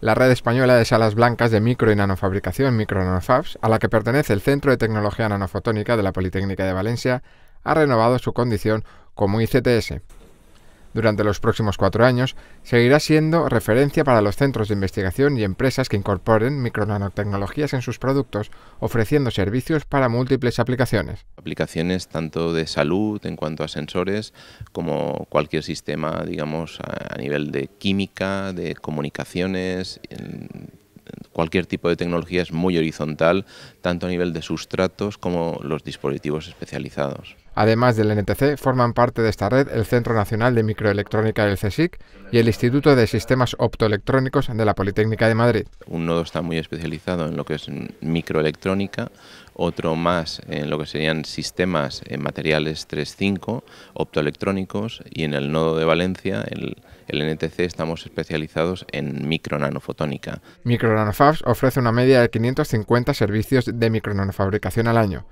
la red española de salas blancas de micro y nanofabricación, MicroNanofabs, a la que pertenece el Centro de Tecnología Nanofotónica de la Politécnica de Valencia, ha renovado su condición como ICTS durante los próximos cuatro años, seguirá siendo referencia para los centros de investigación y empresas que incorporen micronanotecnologías en sus productos, ofreciendo servicios para múltiples aplicaciones. Aplicaciones tanto de salud en cuanto a sensores, como cualquier sistema, digamos, a nivel de química, de comunicaciones, cualquier tipo de tecnología es muy horizontal, tanto a nivel de sustratos como los dispositivos especializados. Además del NTC, forman parte de esta red el Centro Nacional de Microelectrónica del CSIC y el Instituto de Sistemas Optoelectrónicos de la Politécnica de Madrid. Un nodo está muy especializado en lo que es microelectrónica, otro más en lo que serían sistemas en eh, materiales 3.5, optoelectrónicos, y en el nodo de Valencia, el, el NTC, estamos especializados en micronanofotónica. Micronanofabs ofrece una media de 550 servicios de micronanofabricación al año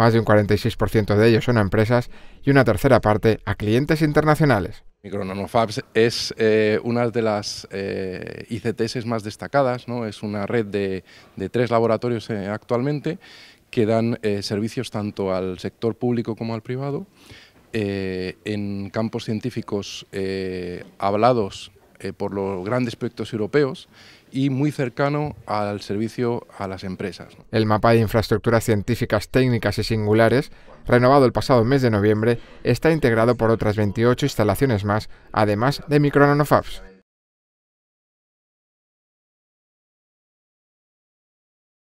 más de un 46% de ellos son empresas y una tercera parte a clientes internacionales. Micronanofabs es eh, una de las eh, ICTS más destacadas, ¿no? es una red de, tres laboratorios eh, actualmente que dan servicios tanto al sector público como al privado en campos científicos hablados por los grandes proyectos europeos y muy cercano al servicio a las empresas. El mapa de infraestructuras científicas, técnicas y singulares, renovado el pasado mes de noviembre, está integrado por otras 28 instalaciones más, además de micronanofabs.